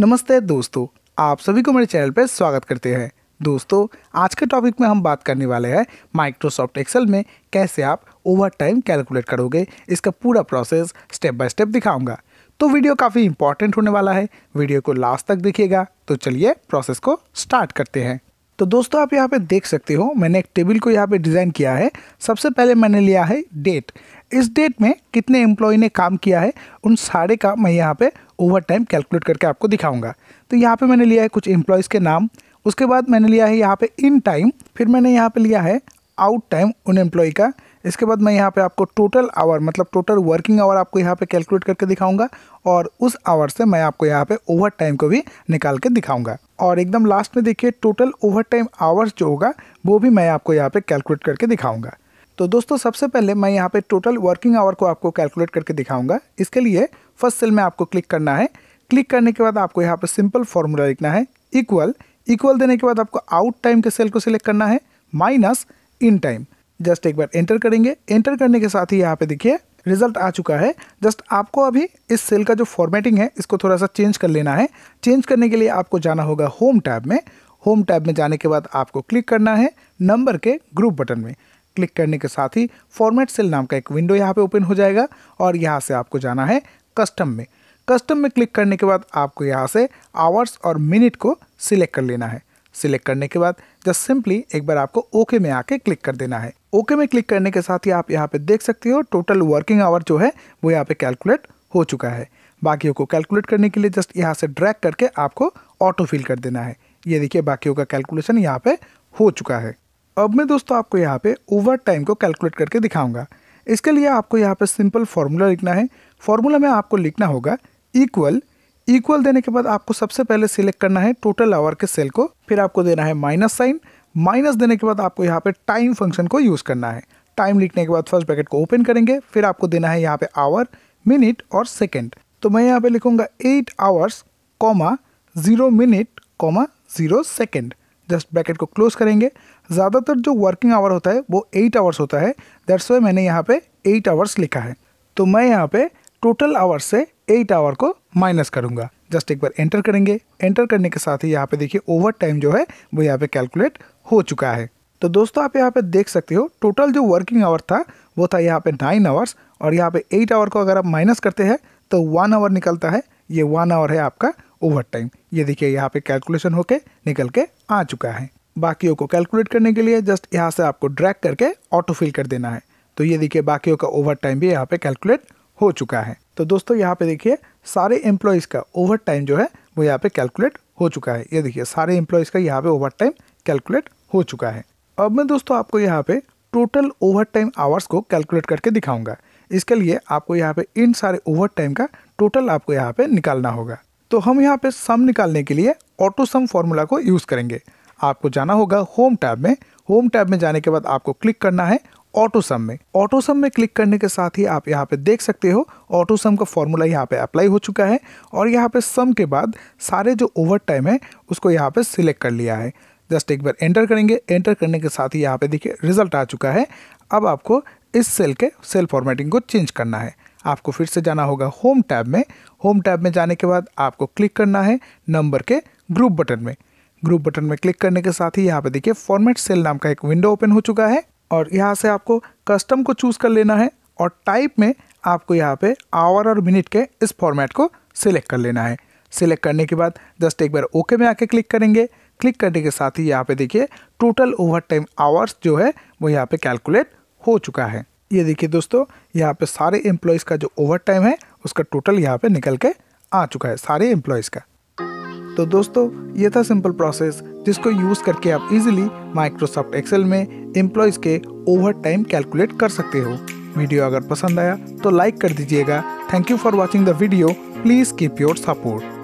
नमस्ते दोस्तों आप सभी को मेरे चैनल पर स्वागत करते हैं दोस्तों आज के टॉपिक में हम बात करने वाले हैं माइक्रोसॉफ्ट एक्सेल में कैसे आप ओवर टाइम कैलकुलेट करोगे इसका पूरा प्रोसेस स्टेप बाय स्टेप दिखाऊंगा तो वीडियो काफ़ी इंपॉर्टेंट होने वाला है वीडियो को लास्ट तक देखिएगा तो चलिए प्रोसेस को स्टार्ट करते हैं तो दोस्तों आप यहाँ पे देख सकते हो मैंने एक टेबल को यहाँ पे डिज़ाइन किया है सबसे पहले मैंने लिया है डेट इस डेट में कितने एम्प्लॉय ने काम किया है उन सारे का मैं यहाँ पे ओवर टाइम कैलकुलेट करके आपको दिखाऊंगा तो यहाँ पे मैंने लिया है कुछ एम्प्लॉयज़ के नाम उसके बाद मैंने लिया है यहाँ पर इन टाइम फिर मैंने यहाँ पर लिया है आउट टाइम उन एम्प्लॉय का इसके बाद मैं यहाँ पे आपको टोटल आवर मतलब टोटल वर्किंग आवर आपको यहाँ पे कैलकुलेट करके दिखाऊंगा और उस आवर से मैं आपको यहाँ पे ओवर टाइम को भी निकाल के दिखाऊंगा और एकदम लास्ट में देखिए टोटल ओवर टाइम आवर्स जो होगा वो भी मैं आपको यहाँ पे कैलकुलेट करके दिखाऊंगा तो दोस्तों सबसे पहले मैं यहाँ पे टोटल वर्किंग आवर को आपको कैलकुलेट करके दिखाऊंगा इसके लिए फर्स्ट सेल में आपको क्लिक करना है क्लिक करने के बाद आपको यहाँ पर सिंपल फॉर्मूला लिखना है इक्वल इक्वल देने के बाद आपको आउट टाइम के सेल को सिलेक्ट करना है माइनस इन टाइम जस्ट एक बार एंटर करेंगे एंटर करने के साथ ही यहाँ पे देखिए रिजल्ट आ चुका है जस्ट आपको अभी इस सेल का जो फॉर्मेटिंग है इसको थोड़ा सा चेंज कर लेना है चेंज करने के लिए आपको जाना होगा होम टैब में होम टैब में जाने के बाद आपको क्लिक करना है नंबर के ग्रुप बटन में क्लिक करने के साथ ही फॉर्मेट सेल नाम का एक विंडो यहाँ पे ओपन हो जाएगा और यहाँ से आपको जाना है कस्टम में कस्टम में क्लिक करने के बाद आपको यहाँ से आवर्स और मिनट को सिलेक्ट कर लेना है सिलेक्ट करने के बाद जस्ट सिंपली एक बार आपको ओके में आके क्लिक कर देना है ओके में क्लिक करने के साथ ही आप यहाँ पे देख सकते हो टोटल वर्किंग आवर जो है वो यहाँ पे कैलकुलेट हो चुका है बाकियों को कैलकुलेट करने के लिए जस्ट यहाँ से ड्रैग करके आपको ऑटो फिल कर देना है ये देखिए बाकियों का कैलकुलेशन यहाँ पे हो चुका है अब मैं दोस्तों आपको यहाँ पे ओवर टाइम को कैलकुलेट करके दिखाऊंगा इसके लिए आपको यहाँ पे सिंपल फार्मूला लिखना है फार्मूला में आपको लिखना होगा इक्वल इक्वल देने के बाद आपको सबसे पहले सिलेक्ट करना है टोटल आवर के सेल को फिर आपको देना है माइनस साइन माइनस देने के बाद आपको यहाँ पे टाइम फंक्शन को यूज़ करना है टाइम लिखने के बाद फर्स्ट ब्रैकेट को ओपन करेंगे फिर आपको देना है यहाँ पे आवर मिनट और सेकेंड तो मैं यहाँ पे लिखूंगा eight hours comma zero minute comma zero second just bracket को क्लोज करेंगे ज़्यादातर जो वर्किंग आवर होता है वो एट आवर्स होता है दैट्स वाई मैंने यहाँ पे एट आवर्स लिखा है तो मैं यहाँ पे टोटल आवर्स से एट आवर को माइनस करूँगा जस्ट एक बार एंटर करेंगे एंटर करने के साथ ही यहाँ पे देखिए ओवर टाइम जो है वो यहाँ पे कैलकुलेट हो चुका है तो दोस्तों आप यहाँ पे देख सकते हो टोटल जो वर्किंग आवर था वो था यहाँ पे नाइन आवर्स और यहाँ पे एट आवर को अगर आप माइनस करते हैं तो वन आवर निकलता है ये वन आवर है आपका ओवर टाइम ये देखिए यहाँ पे कैलकुलेशन होके निकल के आ चुका है बाकियों को कैलकुलेट करने के लिए जस्ट यहाँ से आपको ड्रैग करके ऑटो फिल कर देना है तो ये देखिए बाकियों का ओवर टाइम भी यहाँ पे कैलकुलेट हो चुका है तो दोस्तों यहाँ पे देखिए सारे एम्प्लॉयज़ का ओवर टाइम जो है वो यहाँ पे कैलकुलेट हो चुका है ये देखिए सारे एम्प्लॉयज़ का यहाँ पे ओवर टाइम कैलकुलेट हो चुका है अब मैं दोस्तों आपको यहाँ पे टोटल ओवर टाइम आवर्स को कैलकुलेट करके दिखाऊंगा इसके लिए आपको यहाँ पे इन सारे ओवर टाइम का टोटल आपको यहाँ पे निकालना होगा तो हम यहाँ पे सम निकालने के लिए ऑटो सम फॉर्मूला को यूज़ करेंगे आपको जाना होगा होम टैब में होम टैब में जाने के बाद आपको क्लिक करना है ऑटोसम में ऑटोसम में क्लिक करने के साथ ही आप यहाँ पे देख सकते हो ऑटोसम का फॉर्मूला यहाँ पे अप्लाई हो चुका है और यहाँ पे सम के बाद सारे जो ओवर टाइम है उसको यहाँ पे सिलेक्ट कर लिया है जस्ट एक बार एंटर करेंगे एंटर करने के साथ ही यहाँ पे देखिए रिजल्ट आ चुका है अब आपको इस सेल के सेल फॉर्मेटिंग को चेंज करना है आपको फिर से जाना होगा होम टैब में होम टैब में जाने के बाद आपको क्लिक करना है नंबर के ग्रुप बटन में ग्रुप बटन में क्लिक करने के साथ ही यहाँ पे देखिए फॉर्मेट सेल नाम का एक विंडो ओपन हो चुका है और यहाँ से आपको कस्टम को चूज़ कर लेना है और टाइप में आपको यहाँ पे आवर और मिनट के इस फॉर्मेट को सिलेक्ट कर लेना है सिलेक्ट करने के बाद जस्ट एक बार ओके में आके क्लिक करेंगे क्लिक करने के साथ ही यहाँ पे देखिए टोटल ओवर टाइम आवर्स जो है वो यहाँ पे कैलकुलेट हो चुका है ये देखिए दोस्तों यहाँ पे सारे एम्प्लॉयज़ का जो ओवर टाइम है उसका टोटल यहाँ पर निकल के आ चुका है सारे एम्प्लॉयज़ का तो दोस्तों ये था सिंपल प्रोसेस जिसको यूज़ करके आप इजीली माइक्रोसॉफ्ट एक्सेल में एम्प्लॉयज़ के ओवर टाइम कैलकुलेट कर सकते हो वीडियो अगर पसंद आया तो लाइक कर दीजिएगा thank you for watching the video please keep your support